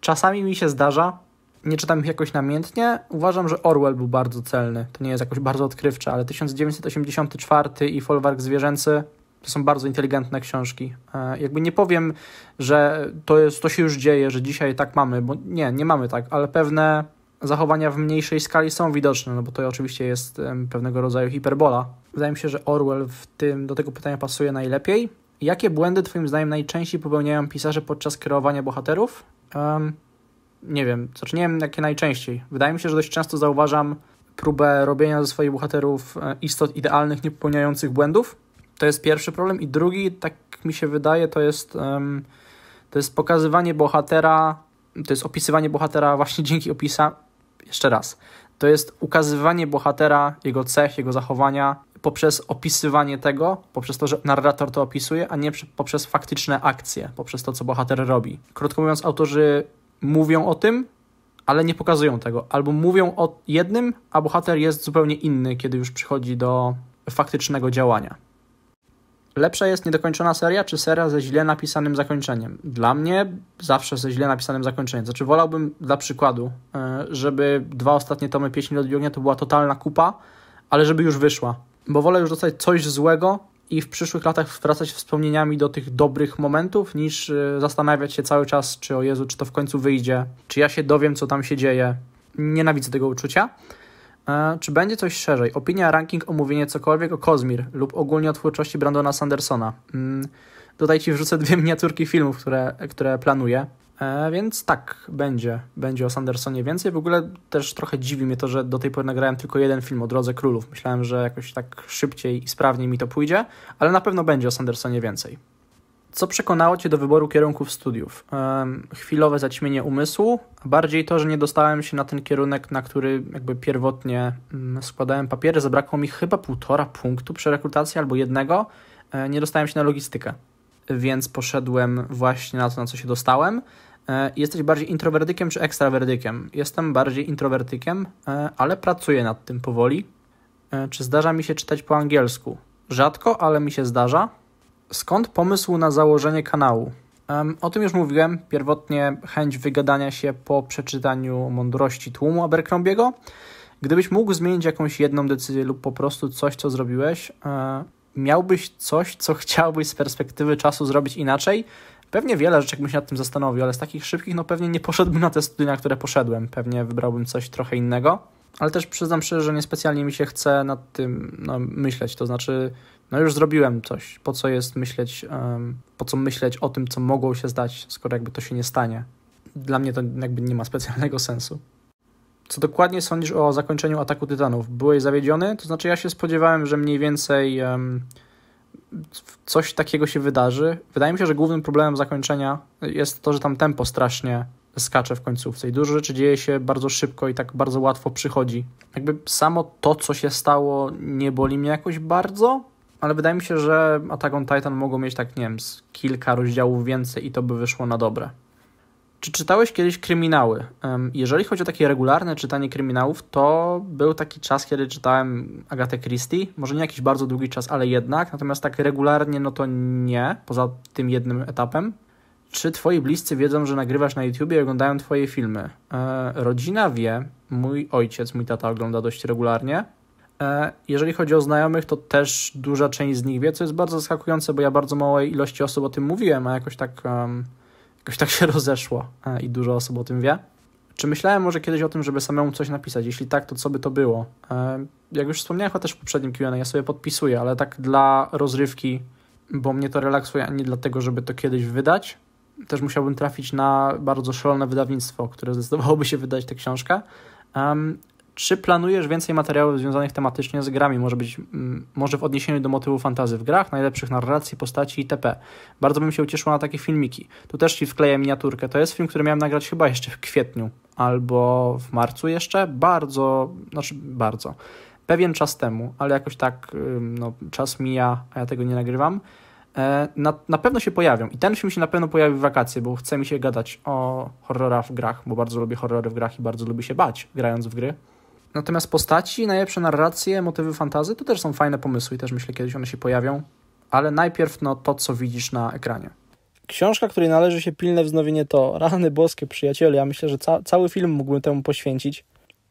Czasami mi się zdarza, nie czytam ich jakoś namiętnie. Uważam, że Orwell był bardzo celny. To nie jest jakoś bardzo odkrywcze, ale 1984 i Folwark Zwierzęcy to są bardzo inteligentne książki. E, jakby nie powiem, że to, jest, to się już dzieje, że dzisiaj tak mamy, bo nie, nie mamy tak, ale pewne zachowania w mniejszej skali są widoczne, no bo to oczywiście jest pewnego rodzaju hiperbola. Wydaje mi się, że Orwell w tym, do tego pytania pasuje najlepiej. Jakie błędy Twoim zdaniem najczęściej popełniają pisarze podczas kreowania bohaterów? Um, nie wiem, znaczy nie wiem jakie najczęściej. Wydaje mi się, że dość często zauważam próbę robienia ze swoich bohaterów e, istot idealnych, nie popełniających błędów. To jest pierwszy problem. I drugi, tak mi się wydaje, to jest, um, to jest pokazywanie bohatera, to jest opisywanie bohatera właśnie [laughs] dzięki opisa. Jeszcze raz. To jest ukazywanie bohatera, jego cech, jego zachowania poprzez opisywanie tego, poprzez to, że narrator to opisuje, a nie poprzez faktyczne akcje, poprzez to, co bohater robi. Krótko mówiąc, autorzy mówią o tym, ale nie pokazują tego. Albo mówią o jednym, a bohater jest zupełnie inny, kiedy już przychodzi do faktycznego działania. Lepsza jest niedokończona seria, czy seria ze źle napisanym zakończeniem? Dla mnie zawsze ze źle napisanym zakończeniem. Znaczy, wolałbym dla przykładu, e, żeby dwa ostatnie tomy pieśni Lodwiognia to była totalna kupa, ale żeby już wyszła. Bo wolę już dostać coś złego i w przyszłych latach wracać wspomnieniami do tych dobrych momentów, niż e, zastanawiać się cały czas, czy o Jezu, czy to w końcu wyjdzie, czy ja się dowiem, co tam się dzieje. Nienawidzę tego uczucia. E, czy będzie coś szerzej? Opinia, ranking, omówienie cokolwiek o Kozmir lub ogólnie o twórczości Brandona Sandersona. Mm, tutaj ci wrzucę dwie [laughs] miniaturki filmów, które, które planuję. E, więc tak, będzie. Będzie o Sandersonie więcej. W ogóle też trochę dziwi mnie to, że do tej pory nagrałem tylko jeden film o Drodze Królów. Myślałem, że jakoś tak szybciej i sprawniej mi to pójdzie, ale na pewno będzie o Sandersonie więcej. Co przekonało Cię do wyboru kierunków studiów? E, chwilowe zaćmienie umysłu, a bardziej to, że nie dostałem się na ten kierunek, na który jakby pierwotnie mm, składałem papiery. Zabrakło mi chyba półtora punktu przy rekrutacji albo jednego. E, nie dostałem się na logistykę więc poszedłem właśnie na to, na co się dostałem. E, jesteś bardziej introwertykiem czy ekstrawertykiem? Jestem bardziej introwertykiem, e, ale pracuję nad tym powoli. E, czy zdarza mi się czytać po angielsku? Rzadko, ale mi się zdarza. Skąd pomysł na założenie kanału? O tym już mówiłem. Pierwotnie chęć wygadania się po przeczytaniu mądrości tłumu Abercrombiego. Gdybyś mógł zmienić jakąś jedną decyzję lub po prostu coś, co zrobiłeś, miałbyś coś, co chciałbyś z perspektywy czasu zrobić inaczej? Pewnie wiele rzeczy bym się nad tym zastanowił, ale z takich szybkich, no pewnie nie poszedłbym na te studia, na które poszedłem. Pewnie wybrałbym coś trochę innego. Ale też przyznam szczerze, że niespecjalnie mi się chce nad tym no, myśleć. To znaczy, no już zrobiłem coś. Po co jest myśleć, um, po co myśleć o tym, co mogło się zdać, skoro jakby to się nie stanie. Dla mnie to jakby nie ma specjalnego sensu. Co dokładnie sądzisz o zakończeniu ataku Tytanów? Byłeś zawiedziony? To znaczy, ja się spodziewałem, że mniej więcej um, coś takiego się wydarzy. Wydaje mi się, że głównym problemem zakończenia jest to, że tam tempo strasznie skacze w końcówce i dużo rzeczy dzieje się bardzo szybko i tak bardzo łatwo przychodzi. Jakby samo to, co się stało, nie boli mnie jakoś bardzo, ale wydaje mi się, że Attack on Titan mogą mieć tak, nie wiem, z kilka rozdziałów więcej i to by wyszło na dobre. Czy czytałeś kiedyś kryminały? Jeżeli chodzi o takie regularne czytanie kryminałów, to był taki czas, kiedy czytałem Agatę Christie. Może nie jakiś bardzo długi czas, ale jednak. Natomiast tak regularnie, no to nie, poza tym jednym etapem. Czy twoi bliscy wiedzą, że nagrywasz na YouTubie i oglądają twoje filmy? E, rodzina wie, mój ojciec, mój tata ogląda dość regularnie. E, jeżeli chodzi o znajomych, to też duża część z nich wie, co jest bardzo zaskakujące, bo ja bardzo małej ilości osób o tym mówiłem, a jakoś tak jakoś tak się [laughs] rozeszło e, i dużo osób o tym wie. Czy myślałem może kiedyś o tym, żeby samemu coś napisać? Jeśli tak, to co by to było? E, jak już wspomniałem, chyba też w poprzednim Q&A, ja sobie podpisuję, ale tak dla rozrywki, bo mnie to relaksuje, a nie dlatego, żeby to kiedyś wydać. Też musiałbym trafić na bardzo szalone wydawnictwo, które zdecydowałoby się wydać tę książkę. Czy planujesz więcej materiałów związanych tematycznie z grami? Może być mm, może w odniesieniu do motywu fantazy w grach, najlepszych narracji, postaci itp. Bardzo bym się ucieszyła na takie filmiki. Tu też ci wkleję miniaturkę. To jest film, który miałem nagrać chyba jeszcze w kwietniu albo w marcu jeszcze. Bardzo, znaczy bardzo. Pewien czas temu, ale jakoś tak no, czas mija, a ja tego nie nagrywam. E, na, na pewno się pojawią i ten film się na pewno pojawi w wakacje, bo chce mi się gadać o horrorach w grach, bo bardzo lubię horrory w grach i bardzo lubię się bać grając w gry. Natomiast postaci, najlepsze narracje, motywy fantazy to też są fajne pomysły i też myślę kiedyś one się pojawią, ale najpierw no, to, co widzisz na ekranie. Książka, której należy się pilne wznowienie to Rany Boskie Przyjaciele. Ja myślę, że ca cały film mógłbym temu poświęcić.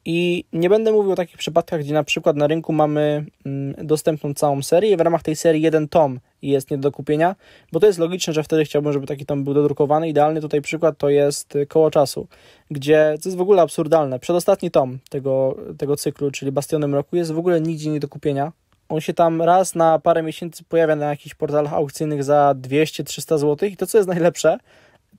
I nie będę mówił o takich przypadkach, gdzie na przykład na rynku mamy mm, dostępną całą serię w ramach tej serii jeden tom i jest nie do kupienia, bo to jest logiczne, że wtedy chciałbym, żeby taki tam był dodrukowany. Idealny tutaj przykład to jest y, Koło Czasu, gdzie, co jest w ogóle absurdalne, przedostatni tom tego, tego cyklu, czyli Bastionem Roku, jest w ogóle nigdzie nie do kupienia. On się tam raz na parę miesięcy pojawia na jakichś portalach aukcyjnych za 200-300 zł i to, co jest najlepsze,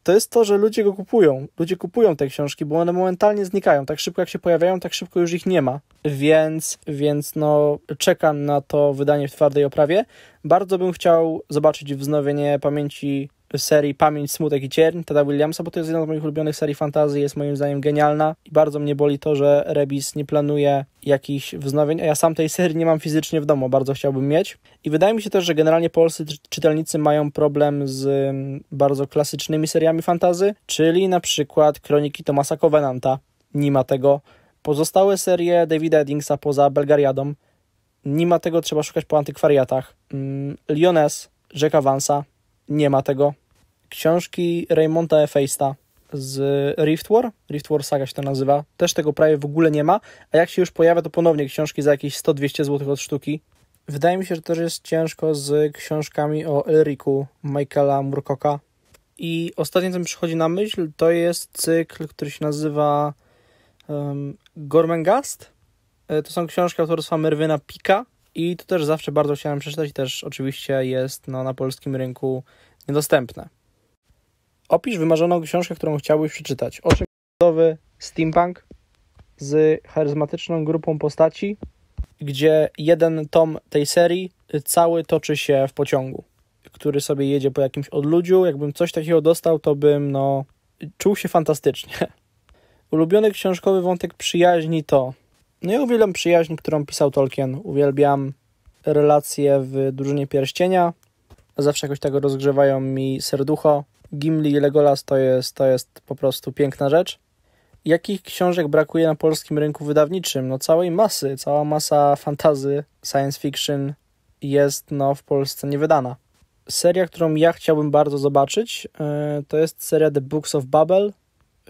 to jest to, że ludzie go kupują. Ludzie kupują te książki, bo one momentalnie znikają. Tak szybko jak się pojawiają, tak szybko już ich nie ma. Więc, więc no, czekam na to wydanie w twardej oprawie. Bardzo bym chciał zobaczyć wznowienie pamięci serii Pamięć, Smutek i Cierń Tada Williamsa, bo to jest jedna z moich ulubionych serii fantazy, jest moim zdaniem genialna i bardzo mnie boli to, że Rebis nie planuje jakichś wznowień, a ja sam tej serii nie mam fizycznie w domu, bardzo chciałbym mieć. I wydaje mi się też, że generalnie polscy czytelnicy mają problem z mm, bardzo klasycznymi seriami fantazy, czyli na przykład Kroniki Tomasa Covenanta, nie ma tego. Pozostałe serie Davida Eddingsa poza Belgariadą, nie ma tego, trzeba szukać po antykwariatach. Mm, Lyonesse, Rzeka Vansa, nie ma tego książki Raymonda Efeista z Rift War, Rift War Saga się to nazywa, też tego prawie w ogóle nie ma, a jak się już pojawia, to ponownie książki za jakieś 100-200 zł od sztuki. Wydaje mi się, że też jest ciężko z książkami o Elriku Michaela Murkoka. I ostatnie, co mi przychodzi na myśl, to jest cykl, który się nazywa um, Gormenghast. E, to są książki autorstwa Merwyna Pika i to też zawsze bardzo chciałem przeczytać i też oczywiście jest no, na polskim rynku niedostępne. Opisz wymarzoną książkę, którą chciałbyś przeczytać. Oczy steampunk z charyzmatyczną grupą postaci, gdzie jeden tom tej serii cały toczy się w pociągu, który sobie jedzie po jakimś odludziu. Jakbym coś takiego dostał, to bym no czuł się fantastycznie. [laughs] Ulubiony książkowy wątek przyjaźni to. No ja uwielbiam przyjaźń, którą pisał Tolkien. Uwielbiam relacje w Drużynie Pierścienia. Zawsze jakoś tego tak rozgrzewają mi serducho. Gimli i Legolas to jest, to jest po prostu piękna rzecz. Jakich książek brakuje na polskim rynku wydawniczym? No całej masy, cała masa fantazy, science fiction jest no, w Polsce niewydana. Seria, którą ja chciałbym bardzo zobaczyć, e, to jest seria The Books of Babel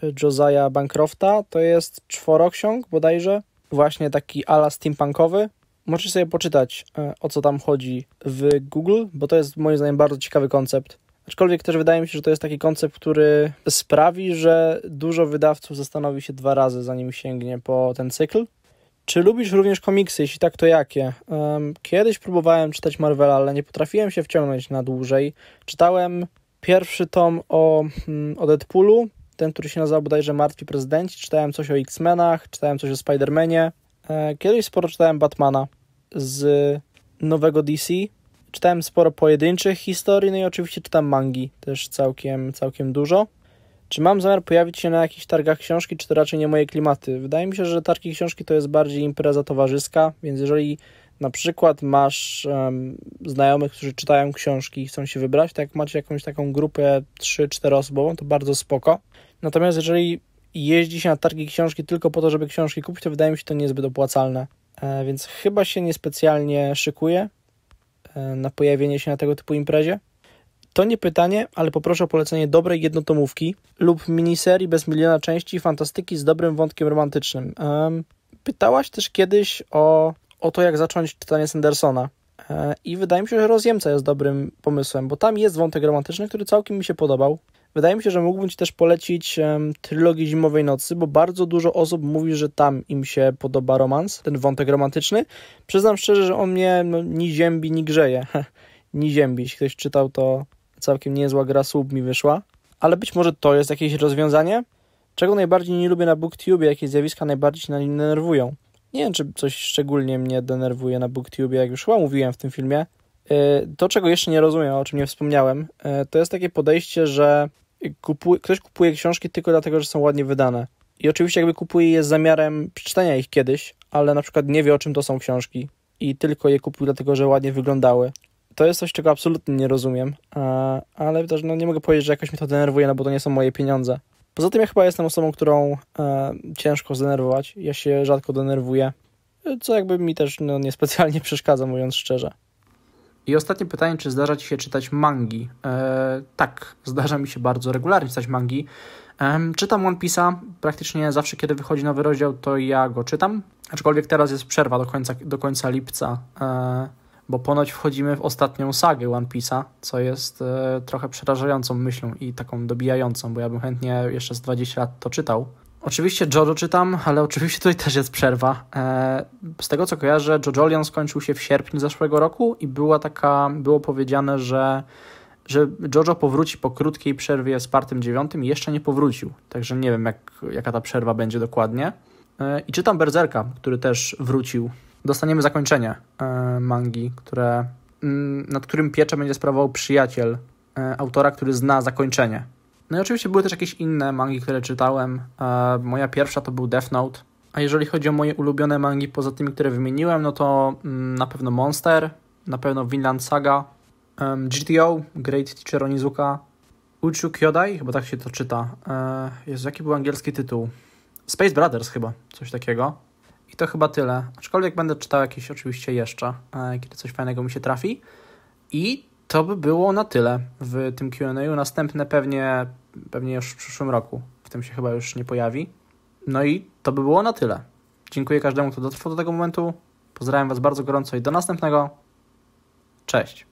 e, Josiah Bancrofta. To jest czworoksiąg bodajże, właśnie taki ala steampunkowy. Możecie sobie poczytać, e, o co tam chodzi w Google, bo to jest moim zdaniem bardzo ciekawy koncept. Aczkolwiek też wydaje mi się, że to jest taki koncept, który sprawi, że dużo wydawców zastanowi się dwa razy, zanim sięgnie po ten cykl. Czy lubisz również komiksy? Jeśli tak, to jakie? kiedyś próbowałem czytać Marvela, ale nie potrafiłem się wciągnąć na dłużej. Czytałem pierwszy tom o, mm, o Deadpoolu, ten, który się nazywał bodajże Martwi Prezydenci. Czytałem coś o X-Menach, czytałem coś o Spider-Manie. E, kiedyś sporo czytałem Batmana z nowego DC, Czytałem sporo pojedynczych historii, no i oczywiście czytam mangi też całkiem, całkiem dużo. Czy mam zamiar pojawić się na jakichś targach książki, czy to raczej nie moje klimaty? Wydaje mi się, że targi książki to jest bardziej impreza towarzyska, więc jeżeli na przykład masz um, znajomych, którzy czytają książki i chcą się wybrać, to jak macie jakąś taką grupę 3-4 osobową, to bardzo spoko. Natomiast jeżeli jeździ się na targi książki tylko po to, żeby książki kupić, to wydaje mi się to niezbyt opłacalne. E, więc chyba się niespecjalnie szykuje E, na pojawienie się na tego typu imprezie? To nie pytanie, ale poproszę o polecenie dobrej jednotomówki lub miniserii bez miliona części fantastyki z dobrym wątkiem romantycznym. Pytałaś też kiedyś o, o to, jak zacząć czytanie Sandersona. E, I wydaje mi się, że Rozjemca jest dobrym pomysłem, bo tam jest wątek romantyczny, który całkiem mi się podobał. Wydaje mi się, że mógłbym Ci też polecić um, trylogię Zimowej Nocy, bo bardzo dużo osób mówi, że tam im się podoba romans, ten wątek romantyczny. Przyznam szczerze, że on mnie no, ni ziębi, ni grzeje. [laughs] ni ziębi. Jeśli ktoś czytał, to całkiem niezła gra słup mi wyszła. Ale być może to jest jakieś rozwiązanie? Czego najbardziej nie lubię na BookTube, jakie zjawiska najbardziej się na nim denerwują? Nie wiem, czy coś szczególnie mnie denerwuje na BookTube, jak już chyba mówiłem w tym filmie. Y, to, czego jeszcze nie rozumiem, o czym nie wspomniałem, y, to jest takie podejście, że kupuje, ktoś kupuje książki tylko dlatego, że są ładnie wydane. I oczywiście jakby kupuje je z zamiarem przeczytania ich kiedyś, ale na przykład nie wie o czym to są książki i tylko je kupił dlatego, że ładnie wyglądały. To jest coś, czego absolutnie nie rozumiem, a, ale też no, nie mogę powiedzieć, że jakoś mnie to denerwuje, no bo to nie są moje pieniądze. Poza tym ja chyba jestem osobą, którą e, ciężko zdenerwować. Ja się rzadko denerwuję, co jakby mi też no, niespecjalnie przeszkadza, mówiąc szczerze. I ostatnie pytanie, czy zdarza Ci się czytać mangi? E, tak, zdarza mi się bardzo regularnie czytać mangi. E, czytam One Piece'a praktycznie zawsze, kiedy wychodzi nowy rozdział, to ja go czytam. Aczkolwiek teraz jest przerwa do końca, do końca lipca, e, bo ponoć wchodzimy w ostatnią sagę One Piece'a, co jest e, trochę przerażającą myślą i taką dobijającą, bo ja bym chętnie jeszcze z 20 lat to czytał. Oczywiście Jojo czytam, ale oczywiście tutaj też jest przerwa. E, z tego co kojarzę, Jojolion skończył się w sierpniu zeszłego roku i była taka, było powiedziane, że, że Jojo powróci po krótkiej przerwie z partem dziewiątym i jeszcze nie powrócił. Także nie wiem, jak, jaka ta przerwa będzie dokładnie. E, I czytam Berzerka, który też wrócił. Dostaniemy zakończenie e, mangi, które, mm, nad którym pieczę będzie sprawował przyjaciel autora, który zna zakończenie no i oczywiście były też jakieś inne mangi, które czytałem. E, moja pierwsza to był Death Note. A jeżeli chodzi o moje ulubione mangi poza tymi, które wymieniłem, no to mm, na pewno Monster, na pewno Vinland Saga, GTO, Great Teacher Onizuka, Uchu Kyodai, chyba tak się to czyta. E, Jezu, jaki był angielski tytuł? Space Brothers chyba, coś takiego. I to chyba tyle. Aczkolwiek będę czytał jakieś oczywiście jeszcze, e, kiedy coś fajnego mi się trafi. I to by było na tyle w tym QA. Następne pewnie pewnie już w przyszłym roku. W tym się chyba już nie pojawi. No i to by było na tyle. Dziękuję każdemu, kto dotrwał do tego momentu. Pozdrawiam Was bardzo gorąco i do następnego. Cześć.